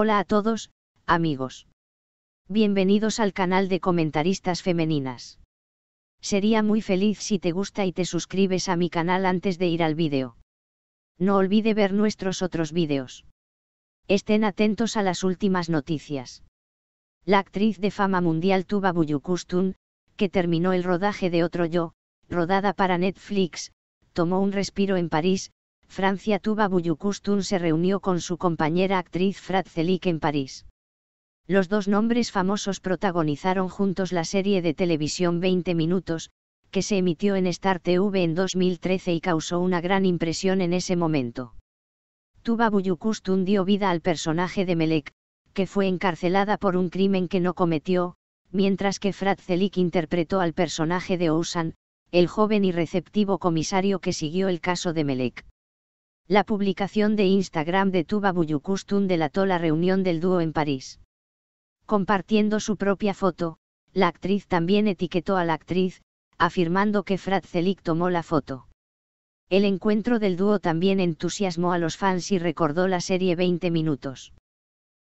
Hola a todos, amigos. Bienvenidos al canal de comentaristas femeninas. Sería muy feliz si te gusta y te suscribes a mi canal antes de ir al vídeo. No olvide ver nuestros otros vídeos. Estén atentos a las últimas noticias. La actriz de fama mundial Tuba Buyukustun, que terminó el rodaje de Otro Yo, rodada para Netflix, tomó un respiro en París, Francia Tuba Buyukustun se reunió con su compañera actriz Frat zelik en París. Los dos nombres famosos protagonizaron juntos la serie de televisión 20 minutos, que se emitió en Star TV en 2013 y causó una gran impresión en ese momento. Tuba Buyukustun dio vida al personaje de Melek, que fue encarcelada por un crimen que no cometió, mientras que Frat zelik interpretó al personaje de Ousan, el joven y receptivo comisario que siguió el caso de Melek. La publicación de Instagram de Tuba Buyukustun delató la reunión del dúo en París. Compartiendo su propia foto, la actriz también etiquetó a la actriz, afirmando que Fratzelik tomó la foto. El encuentro del dúo también entusiasmó a los fans y recordó la serie 20 minutos.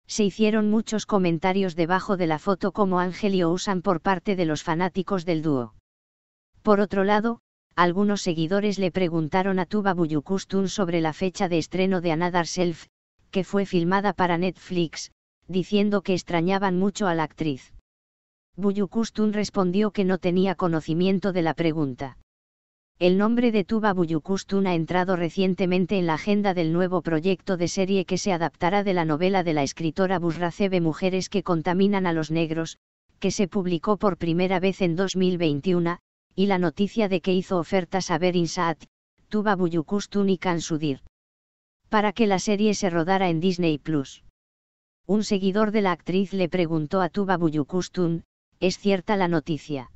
Se hicieron muchos comentarios debajo de la foto como Ángel y por parte de los fanáticos del dúo. Por otro lado, algunos seguidores le preguntaron a Tuba Buyukustun sobre la fecha de estreno de Another Self, que fue filmada para Netflix, diciendo que extrañaban mucho a la actriz. Buyukustun respondió que no tenía conocimiento de la pregunta. El nombre de Tuba Buyukustun ha entrado recientemente en la agenda del nuevo proyecto de serie que se adaptará de la novela de la escritora Busracebe Mujeres que contaminan a los negros, que se publicó por primera vez en 2021, y la noticia de que hizo ofertas a Berinsat, Tuba Buyukustun y Kansudir. Para que la serie se rodara en Disney Plus. Un seguidor de la actriz le preguntó a Tuba Buyukustun, ¿es cierta la noticia?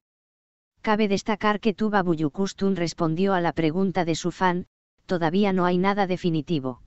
Cabe destacar que Tuba Buyukustun respondió a la pregunta de su fan, todavía no hay nada definitivo.